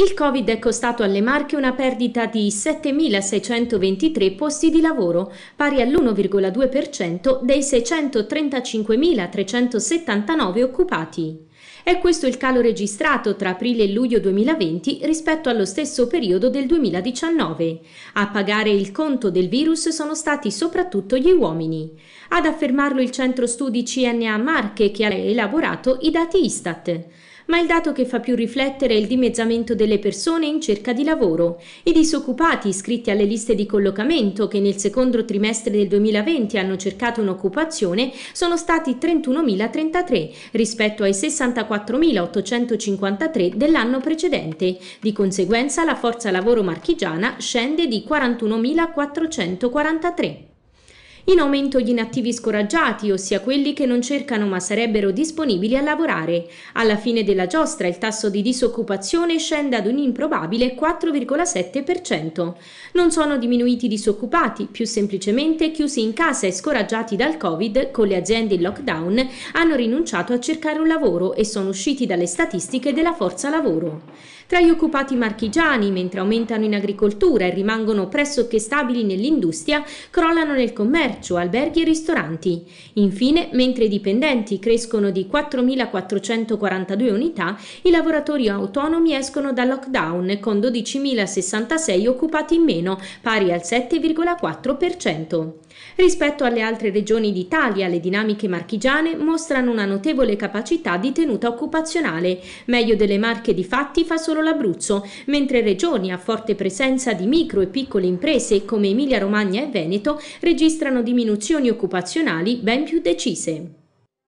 Il Covid è costato alle Marche una perdita di 7.623 posti di lavoro, pari all'1,2% dei 635.379 occupati. È questo il calo registrato tra aprile e luglio 2020 rispetto allo stesso periodo del 2019. A pagare il conto del virus sono stati soprattutto gli uomini. Ad affermarlo il centro studi CNA Marche che ha elaborato i dati Istat ma il dato che fa più riflettere è il dimezzamento delle persone in cerca di lavoro. I disoccupati iscritti alle liste di collocamento che nel secondo trimestre del 2020 hanno cercato un'occupazione sono stati 31.033 rispetto ai 64.853 dell'anno precedente. Di conseguenza la forza lavoro marchigiana scende di 41.443. In aumento gli inattivi scoraggiati, ossia quelli che non cercano ma sarebbero disponibili a lavorare. Alla fine della giostra il tasso di disoccupazione scende ad un improbabile 4,7%. Non sono diminuiti i disoccupati, più semplicemente chiusi in casa e scoraggiati dal Covid, con le aziende in lockdown, hanno rinunciato a cercare un lavoro e sono usciti dalle statistiche della forza lavoro. Tra gli occupati marchigiani, mentre aumentano in agricoltura e rimangono pressoché stabili nell'industria, crollano nel commercio commercio, alberghi e ristoranti. Infine, mentre i dipendenti crescono di 4.442 unità, i lavoratori autonomi escono dal lockdown con 12.066 occupati in meno, pari al 7,4%. Rispetto alle altre regioni d'Italia, le dinamiche marchigiane mostrano una notevole capacità di tenuta occupazionale. Meglio delle Marche di fatti fa solo l'Abruzzo, mentre regioni a forte presenza di micro e piccole imprese come Emilia Romagna e Veneto registrano diminuzioni occupazionali ben più decise.